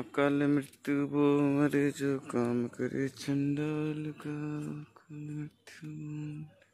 अकाल मृत्यु वो मरे जो काम करे चंडाल का अकाल मृत्यु